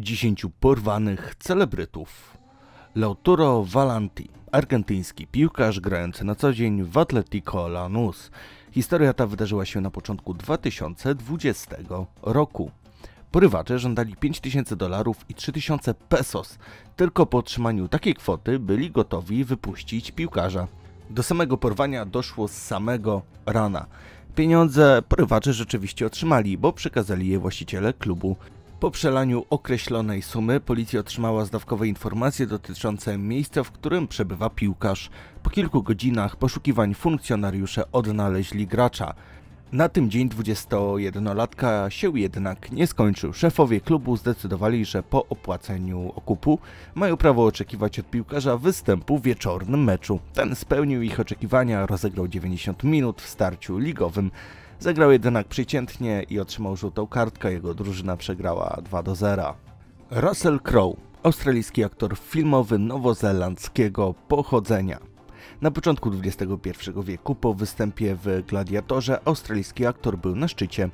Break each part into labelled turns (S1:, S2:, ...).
S1: dziesięciu porwanych celebrytów. Lautaro Valanti, argentyński piłkarz grający na co dzień w Atletico Lanús. Historia ta wydarzyła się na początku 2020 roku. Porywacze żądali 5000 dolarów i 3000 pesos. Tylko po otrzymaniu takiej kwoty byli gotowi wypuścić piłkarza. Do samego porwania doszło z samego rana. Pieniądze porywacze rzeczywiście otrzymali, bo przekazali je właściciele klubu. Po przelaniu określonej sumy policja otrzymała zdawkowe informacje dotyczące miejsca, w którym przebywa piłkarz. Po kilku godzinach poszukiwań funkcjonariusze odnaleźli gracza. Na tym dzień 21-latka się jednak nie skończył. Szefowie klubu zdecydowali, że po opłaceniu okupu mają prawo oczekiwać od piłkarza występu w wieczornym meczu. Ten spełnił ich oczekiwania, rozegrał 90 minut w starciu ligowym. Zagrał jednak przeciętnie i otrzymał żółtą kartkę, jego drużyna przegrała 2 do 0. Russell Crowe, australijski aktor filmowy nowozelandzkiego pochodzenia. Na początku XXI wieku, po występie w Gladiatorze, australijski aktor był na szczycie.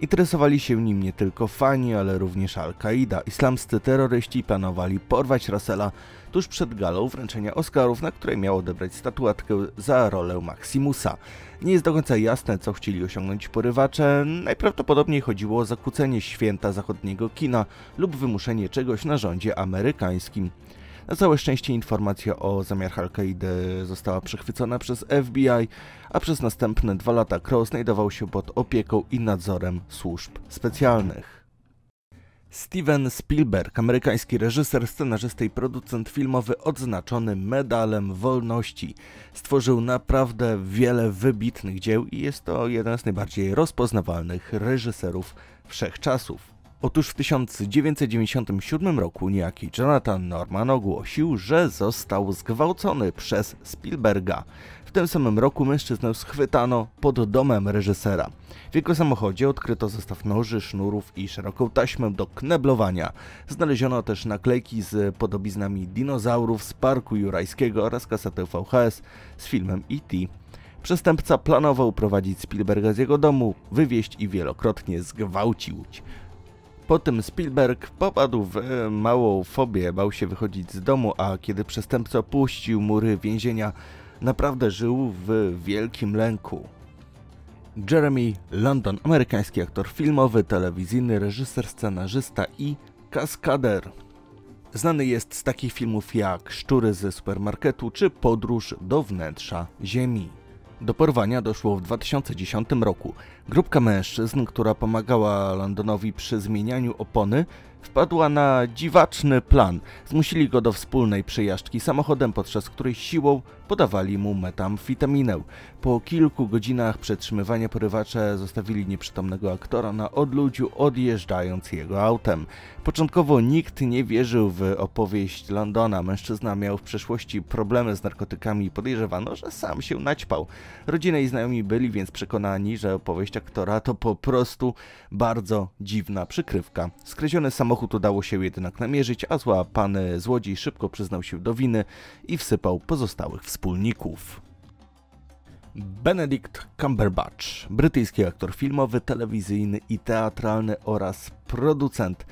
S1: Interesowali się nim nie tylko fani, ale również Al-Kaida. Islamscy terroryści planowali porwać Russella tuż przed galą wręczenia Oscarów, na której miał odebrać statuatkę za rolę Maximusa. Nie jest do końca jasne, co chcieli osiągnąć porywacze. Najprawdopodobniej chodziło o zakłócenie święta zachodniego kina lub wymuszenie czegoś na rządzie amerykańskim. Na całe szczęście informacja o zamiarach Al-Kaidy została przechwycona przez FBI, a przez następne dwa lata Crow znajdował się pod opieką i nadzorem służb specjalnych. Steven Spielberg, amerykański reżyser, scenarzysta i producent filmowy odznaczony medalem wolności, stworzył naprawdę wiele wybitnych dzieł i jest to jeden z najbardziej rozpoznawalnych reżyserów wszechczasów. Otóż w 1997 roku niejaki Jonathan Norman ogłosił, że został zgwałcony przez Spielberga. W tym samym roku mężczyznę schwytano pod domem reżysera. W jego samochodzie odkryto zestaw noży, sznurów i szeroką taśmę do kneblowania. Znaleziono też naklejki z podobiznami dinozaurów z Parku Jurajskiego oraz kasetę VHS z filmem E.T. Przestępca planował prowadzić Spielberga z jego domu, wywieźć i wielokrotnie zgwałcić. Potem Spielberg popadł w e, małą fobię, bał się wychodzić z domu, a kiedy przestępca puścił mury więzienia, naprawdę żył w wielkim lęku. Jeremy London, amerykański aktor filmowy, telewizyjny, reżyser, scenarzysta i kaskader. Znany jest z takich filmów jak Szczury ze supermarketu czy Podróż do wnętrza Ziemi. Do porwania doszło w 2010 roku. Grupka mężczyzn, która pomagała Londonowi przy zmienianiu opony, wpadła na dziwaczny plan. Zmusili go do wspólnej przejażdżki samochodem, podczas której siłą podawali mu metamfitaminę. Po kilku godzinach przetrzymywania porywacze zostawili nieprzytomnego aktora na odludziu, odjeżdżając jego autem. Początkowo nikt nie wierzył w opowieść Londona. Mężczyzna miał w przeszłości problemy z narkotykami i podejrzewano, że sam się naćpał. Rodzina i znajomi byli więc przekonani, że opowieść aktora to po prostu bardzo dziwna przykrywka. Skreziony samochód Pochód udało się jednak namierzyć, a złapany e, złodziej szybko przyznał się do winy i wsypał pozostałych wspólników. Benedict Cumberbatch, brytyjski aktor filmowy, telewizyjny i teatralny oraz producent,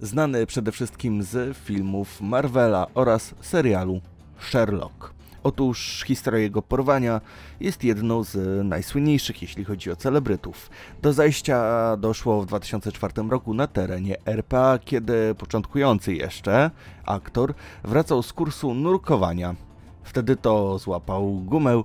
S1: znany przede wszystkim z filmów Marvela oraz serialu Sherlock. Otóż historia jego porwania jest jedną z najsłynniejszych, jeśli chodzi o celebrytów. Do zajścia doszło w 2004 roku na terenie RPA, kiedy początkujący jeszcze aktor wracał z kursu nurkowania. Wtedy to złapał gumę,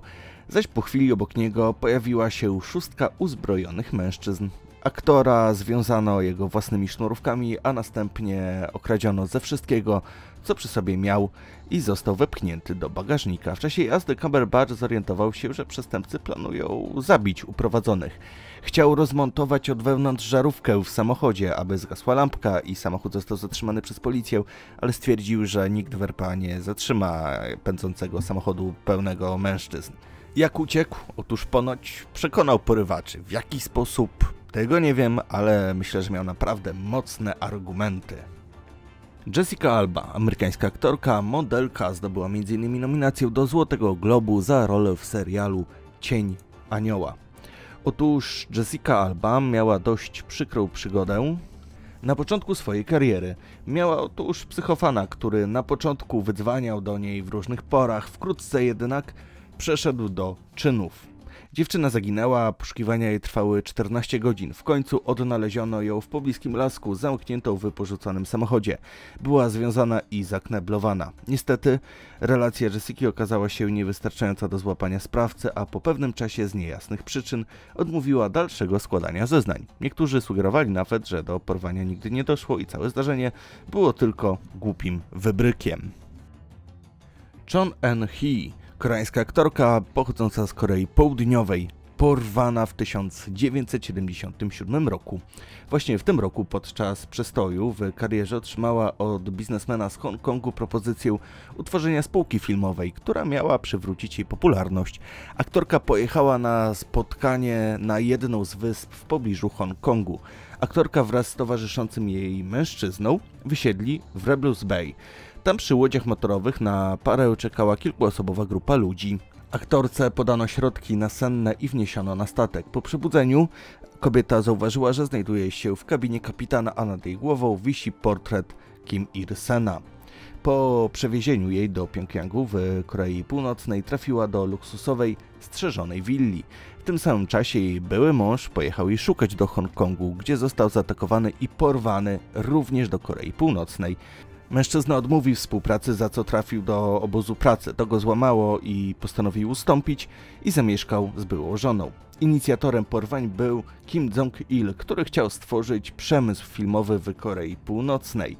S1: zaś po chwili obok niego pojawiła się szóstka uzbrojonych mężczyzn. Aktora związano jego własnymi sznurówkami, a następnie okradziono ze wszystkiego, co przy sobie miał i został wepchnięty do bagażnika. W czasie jazdy Cumberbatch zorientował się, że przestępcy planują zabić uprowadzonych. Chciał rozmontować od wewnątrz żarówkę w samochodzie, aby zgasła lampka i samochód został zatrzymany przez policję, ale stwierdził, że nikt RPA nie zatrzyma pędzącego samochodu pełnego mężczyzn. Jak uciekł? Otóż ponoć przekonał porywaczy. W jaki sposób tego nie wiem, ale myślę, że miał naprawdę mocne argumenty. Jessica Alba, amerykańska aktorka, modelka, zdobyła m.in. nominację do Złotego Globu za rolę w serialu Cień Anioła. Otóż Jessica Alba miała dość przykrą przygodę na początku swojej kariery. Miała otóż psychofana, który na początku wydzwaniał do niej w różnych porach, wkrótce jednak przeszedł do czynów. Dziewczyna zaginęła, poszukiwania jej trwały 14 godzin. W końcu odnaleziono ją w pobliskim lasku, zamkniętą w wyporzuconym samochodzie. Była związana i zakneblowana. Niestety, relacja Jessica okazała się niewystarczająca do złapania sprawcy, a po pewnym czasie z niejasnych przyczyn odmówiła dalszego składania zeznań. Niektórzy sugerowali nawet, że do porwania nigdy nie doszło i całe zdarzenie było tylko głupim wybrykiem. John N. Hee Koreańska aktorka pochodząca z Korei Południowej porwana w 1977 roku. Właśnie w tym roku podczas przestoju w karierze otrzymała od biznesmena z Hongkongu propozycję utworzenia spółki filmowej, która miała przywrócić jej popularność. Aktorka pojechała na spotkanie na jedną z wysp w pobliżu Hongkongu. Aktorka wraz z towarzyszącym jej mężczyzną wysiedli w Rebels Bay. Tam przy łodziach motorowych na parę czekała kilkuosobowa grupa ludzi. Aktorce podano środki nasenne i wniesiono na statek. Po przebudzeniu kobieta zauważyła, że znajduje się w kabinie kapitana, a nad jej głową wisi portret Kim Irsena. Po przewiezieniu jej do Pjongjangu w Korei Północnej trafiła do luksusowej, strzeżonej willi. W tym samym czasie jej były mąż pojechał jej szukać do Hongkongu, gdzie został zaatakowany i porwany również do Korei Północnej. Mężczyzna odmówił współpracy, za co trafił do obozu pracy. To go złamało i postanowił ustąpić i zamieszkał z byłą żoną. Inicjatorem porwań był Kim Jong-il, który chciał stworzyć przemysł filmowy w Korei Północnej.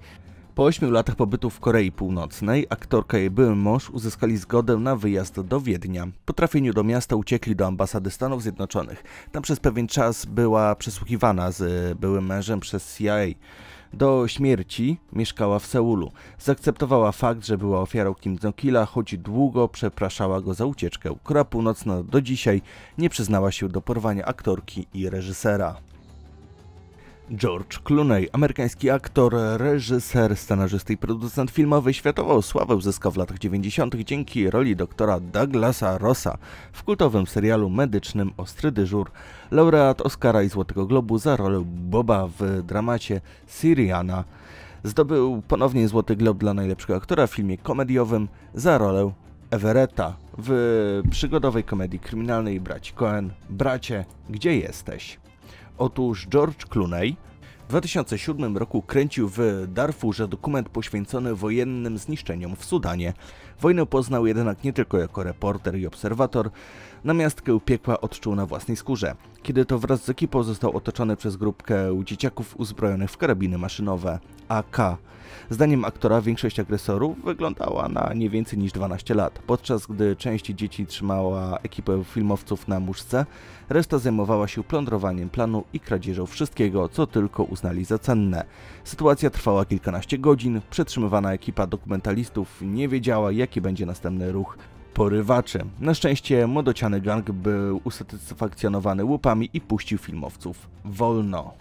S1: Po 8 latach pobytu w Korei Północnej, aktorka i były mąż uzyskali zgodę na wyjazd do Wiednia. Po trafieniu do miasta uciekli do ambasady Stanów Zjednoczonych. Tam przez pewien czas była przesłuchiwana z byłym mężem przez CIA. Do śmierci mieszkała w Seulu. Zaakceptowała fakt, że była ofiarą Kim Jong-ila, choć długo przepraszała go za ucieczkę. Korea Północna do dzisiaj nie przyznała się do porwania aktorki i reżysera. George Clooney, amerykański aktor, reżyser, scenarzysta i producent filmowy, światową sławę uzyskał w latach 90. dzięki roli doktora Douglasa Rossa w kultowym serialu medycznym Ostry dyżur, laureat Oscara i Złotego Globu za rolę Boba w dramacie Syriana. Zdobył ponownie Złoty Glob dla najlepszego aktora w filmie komediowym za rolę Everetta w przygodowej komedii kryminalnej Braci Cohen Bracie, gdzie jesteś? Otóż George Clooney w 2007 roku kręcił w Darfurze dokument poświęcony wojennym zniszczeniom w Sudanie. Wojnę poznał jednak nie tylko jako reporter i obserwator, namiastkę piekła odczuł na własnej skórze, kiedy to wraz z ekipą został otoczony przez grupkę dzieciaków uzbrojonych w karabiny maszynowe AK. Zdaniem aktora większość agresorów wyglądała na nie więcej niż 12 lat, podczas gdy część dzieci trzymała ekipę filmowców na muszce, reszta zajmowała się plądrowaniem planu i kradzieżą wszystkiego, co tylko uznali za cenne. Sytuacja trwała kilkanaście godzin, przetrzymywana ekipa dokumentalistów nie wiedziała jaki będzie następny ruch porywaczy. Na szczęście młodociany gang był usatysfakcjonowany łupami i puścił filmowców wolno.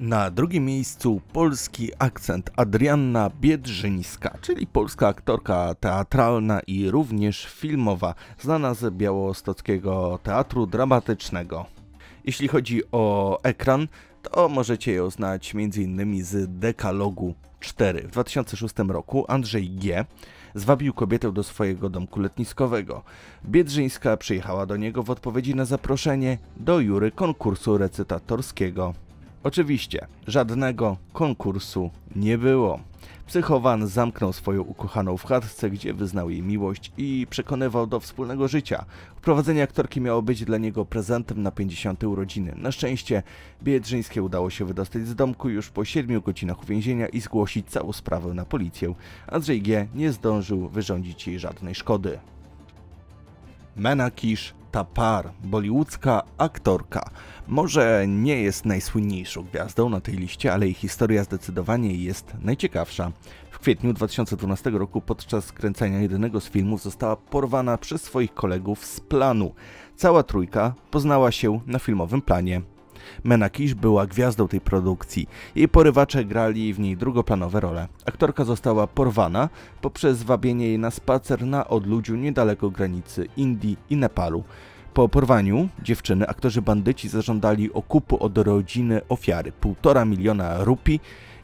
S1: Na drugim miejscu polski akcent Adrianna Biedrzyńska, czyli polska aktorka teatralna i również filmowa, znana z białostockiego teatru dramatycznego. Jeśli chodzi o ekran, to możecie ją znać m.in. z Dekalogu 4. W 2006 roku Andrzej G. zwabił kobietę do swojego domku letniskowego. Biedrzyńska przyjechała do niego w odpowiedzi na zaproszenie do jury konkursu recytatorskiego. Oczywiście, żadnego konkursu nie było. Psychowan zamknął swoją ukochaną w chatce, gdzie wyznał jej miłość i przekonywał do wspólnego życia. Wprowadzenie aktorki miało być dla niego prezentem na 50. urodziny. Na szczęście Biedrzyńskie udało się wydostać z domku już po 7 godzinach uwięzienia i zgłosić całą sprawę na policję. Andrzej G. nie zdążył wyrządzić jej żadnej szkody. Menakisz Samanta Parr, bollywoodzka aktorka. Może nie jest najsłynniejszą gwiazdą na tej liście, ale jej historia zdecydowanie jest najciekawsza. W kwietniu 2012 roku podczas kręcenia jednego z filmów została porwana przez swoich kolegów z planu. Cała trójka poznała się na filmowym planie. Menakish była gwiazdą tej produkcji. Jej porywacze grali w niej drugoplanowe role. Aktorka została porwana poprzez wabienie jej na spacer na odludziu niedaleko granicy Indii i Nepalu. Po porwaniu dziewczyny aktorzy bandyci zażądali okupu od rodziny ofiary półtora miliona rupii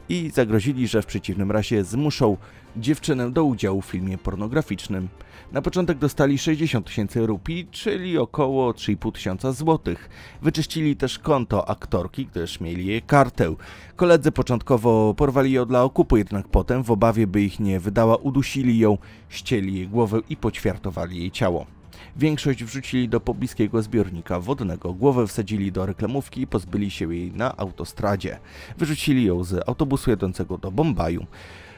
S1: i zagrozili, że w przeciwnym razie zmuszą dziewczynę do udziału w filmie pornograficznym. Na początek dostali 60 tysięcy rupii, czyli około 3,5 tysiąca złotych. Wyczyścili też konto aktorki, gdyż mieli jej kartę. Koledzy początkowo porwali ją dla okupu, jednak potem w obawie, by ich nie wydała, udusili ją, ścieli jej głowę i poćwiartowali jej ciało. Większość wrzucili do pobliskiego zbiornika wodnego, głowę wsadzili do reklamówki i pozbyli się jej na autostradzie. Wyrzucili ją z autobusu jadącego do Bombaju.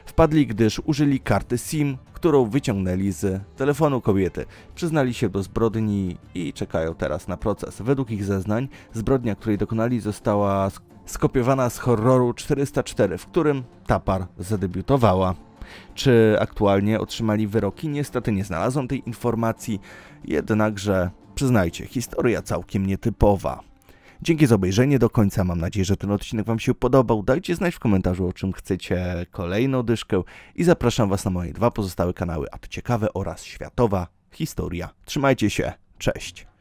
S1: Wpadli, gdyż użyli karty SIM, którą wyciągnęli z telefonu kobiety. Przyznali się do zbrodni i czekają teraz na proces. Według ich zeznań, zbrodnia, której dokonali, została skopiowana z horroru 404, w którym Tapar zadebiutowała czy aktualnie otrzymali wyroki. Niestety nie znalazłem tej informacji, jednakże przyznajcie, historia całkiem nietypowa. Dzięki za obejrzenie do końca. Mam nadzieję, że ten odcinek Wam się podobał. Dajcie znać w komentarzu, o czym chcecie kolejną dyszkę i zapraszam Was na moje dwa pozostałe kanały, a to ciekawe oraz światowa historia. Trzymajcie się, cześć!